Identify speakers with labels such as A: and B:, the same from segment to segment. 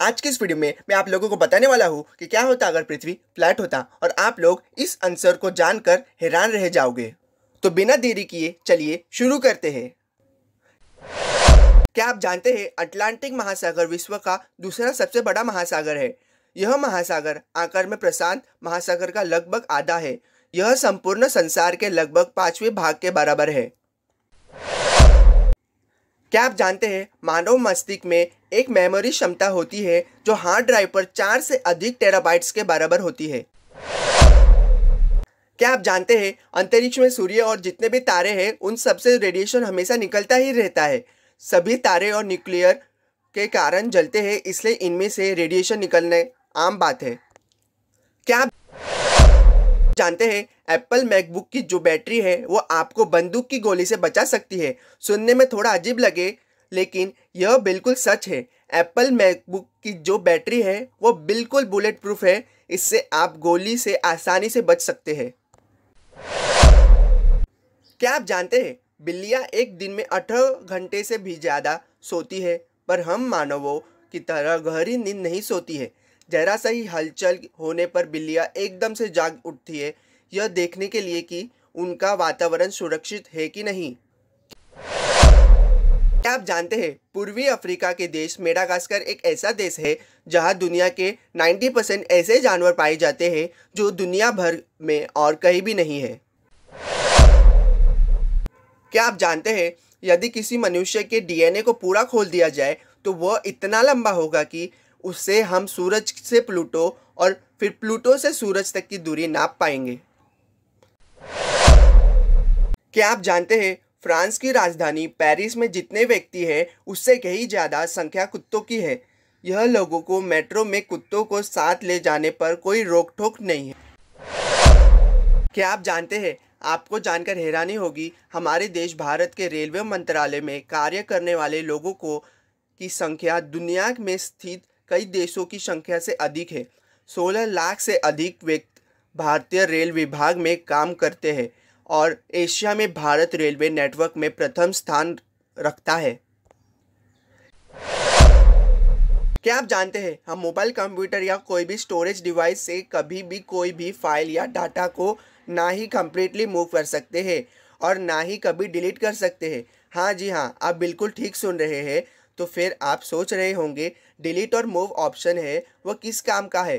A: आज के इस वीडियो में मैं आप लोगों को बताने वाला हूँ कि क्या होता अगर पृथ्वी फ्लैट होता और आप लोग इस आंसर को जानकर हैरान रह जाओगे तो बिना देरी किए चलिए शुरू करते हैं क्या आप जानते हैं अटलांटिक महासागर विश्व का दूसरा सबसे बड़ा महासागर है यह महासागर आकार में प्रशांत महासागर का लगभग आधा है यह संपूर्ण संसार के लगभग पांचवें भाग के बराबर है क्या आप जानते हैं मानव मस्तिष्क में एक मेमोरी क्षमता होती है जो हार्ड ड्राइव पर चार से अधिक टेराबाइट्स के बराबर होती है क्या आप जानते हैं अंतरिक्ष में सूर्य और जितने भी तारे हैं उन सबसे रेडिएशन हमेशा निकलता ही रहता है सभी तारे और न्यूक्लियर के कारण जलते हैं इसलिए इनमें से रेडिएशन निकलने आम बात है क्या आप जानते हैं एप्पल मैकबुक की जो बैटरी है वो आपको बंदूक की गोली से बचा सकती है सुनने में थोड़ा अजीब लगे लेकिन यह बिल्कुल सच है एप्पल मैकबुक की जो बैटरी है वो बिल्कुल बुलेट प्रूफ है इससे आप गोली से आसानी से बच सकते हैं क्या आप जानते हैं बिल्लियाँ एक दिन में अठारह घंटे से भी ज़्यादा सोती है पर हम मानवों की तरह गहरी नींद नहीं सोती है जरा सा ही हलचल होने पर बिल्लियाँ एकदम से जाग उठती है यह देखने के लिए कि उनका वातावरण सुरक्षित है कि नहीं क्या आप जानते हैं पूर्वी अफ्रीका के देश मेडागास्कर एक ऐसा देश है जहां दुनिया के 90 परसेंट ऐसे जानवर पाए जाते हैं जो दुनिया भर में और कहीं भी नहीं है क्या आप जानते हैं यदि किसी मनुष्य के डीएनए को पूरा खोल दिया जाए तो वह इतना लंबा होगा कि उससे हम सूरज से प्लूटो और फिर प्लूटो से सूरज तक की दूरी नाप पाएंगे क्या आप जानते हैं फ्रांस की राजधानी पेरिस में जितने व्यक्ति हैं उससे कहीं ज़्यादा संख्या कुत्तों की है यह लोगों को मेट्रो में कुत्तों को साथ ले जाने पर कोई रोक ठोक नहीं है क्या आप जानते हैं आपको जानकर हैरानी होगी हमारे देश भारत के रेलवे मंत्रालय में कार्य करने वाले लोगों को की संख्या दुनिया में स्थित कई देशों की संख्या से अधिक है 16 लाख से अधिक व्यक्ति भारतीय रेल विभाग में काम करते हैं और एशिया में भारत रेलवे नेटवर्क में प्रथम स्थान रखता है क्या आप जानते हैं हम मोबाइल कंप्यूटर या कोई भी स्टोरेज डिवाइस से कभी भी कोई भी फाइल या डाटा को ना ही कम्प्लीटली मूव कर सकते हैं और ना ही कभी डिलीट कर सकते हैं हाँ जी हाँ आप बिल्कुल ठीक सुन रहे हैं तो फिर आप सोच रहे होंगे डिलीट और मूव ऑप्शन है वह किस काम का है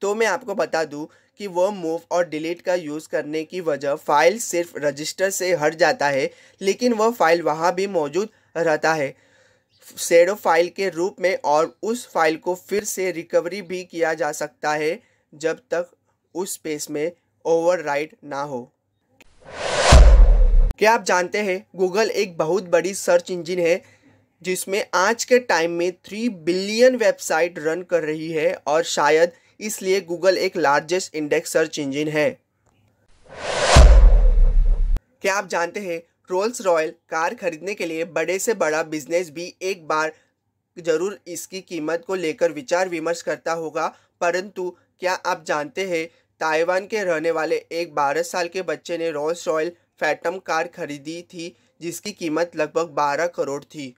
A: तो मैं आपको बता दूँ कि वो मूव और डिलीट का यूज़ करने की वजह फ़ाइल सिर्फ रजिस्टर से हट जाता है लेकिन वह फ़ाइल वहाँ भी मौजूद रहता है शेडो फाइल के रूप में और उस फाइल को फिर से रिकवरी भी किया जा सकता है जब तक उस स्पेस में ओवरराइट ना हो क्या आप जानते हैं गूगल एक बहुत बड़ी सर्च इंजन है जिसमें आज के टाइम में थ्री बिलियन वेबसाइट रन कर रही है और शायद इसलिए गूगल एक लार्जेस्ट इंडेक्स सर्च इंजिन है क्या आप जानते हैं रोल्स रॉयल कार खरीदने के लिए बड़े से बड़ा बिजनेस भी एक बार जरूर इसकी कीमत को लेकर विचार विमर्श करता होगा परंतु क्या आप जानते हैं ताइवान के रहने वाले एक बारह साल के बच्चे ने रोल्स रॉयल फैटम कार खरीदी थी जिसकी कीमत लगभग बारह करोड़ थी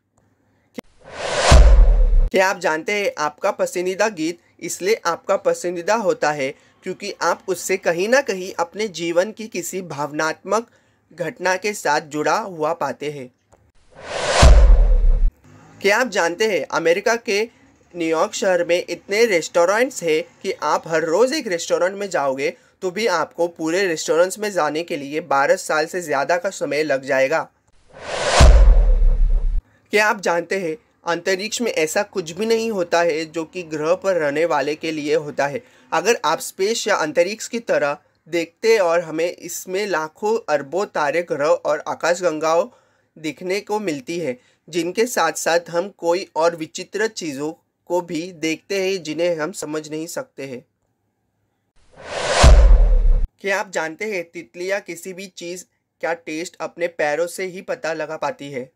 A: क्या आप जानते हैं आपका पसंदीदा गीत इसलिए आपका पसंदीदा होता है क्योंकि आप उससे कहीं ना कहीं अपने जीवन की किसी भावनात्मक घटना के साथ जुड़ा हुआ पाते हैं क्या आप जानते हैं अमेरिका के न्यूयॉर्क शहर में इतने रेस्टोरेंट्स हैं कि आप हर रोज़ एक रेस्टोरेंट में जाओगे तो भी आपको पूरे रेस्टोरेंट्स में जाने के लिए 12 साल से ज़्यादा का समय लग जाएगा क्या आप जानते हैं अंतरिक्ष में ऐसा कुछ भी नहीं होता है जो कि ग्रह पर रहने वाले के लिए होता है अगर आप स्पेस या अंतरिक्ष की तरह देखते और हमें इसमें लाखों अरबों तारे ग्रह और आकाशगंगाओं दिखने को मिलती है जिनके साथ साथ हम कोई और विचित्र चीज़ों को भी देखते हैं जिन्हें हम समझ नहीं सकते हैं क्या आप जानते हैं तितलियाँ किसी भी चीज़ का टेस्ट अपने पैरों से ही पता लगा पाती है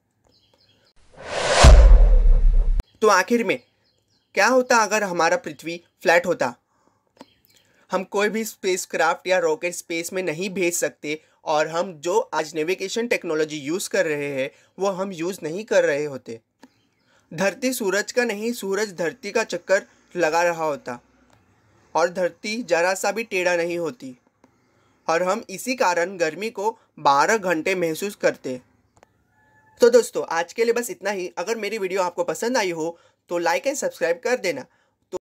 A: तो आखिर में क्या होता अगर हमारा पृथ्वी फ्लैट होता हम कोई भी स्पेसक्राफ्ट या रॉकेट स्पेस में नहीं भेज सकते और हम जो आज नेविगेशन टेक्नोलॉजी यूज़ कर रहे हैं वो हम यूज़ नहीं कर रहे होते धरती सूरज का नहीं सूरज धरती का चक्कर लगा रहा होता और धरती जरा सा भी टेढ़ा नहीं होती और हम इसी कारण गर्मी को 12 घंटे महसूस करते तो दोस्तों आज के लिए बस इतना ही अगर मेरी वीडियो आपको पसंद आई हो तो लाइक एंड सब्सक्राइब कर देना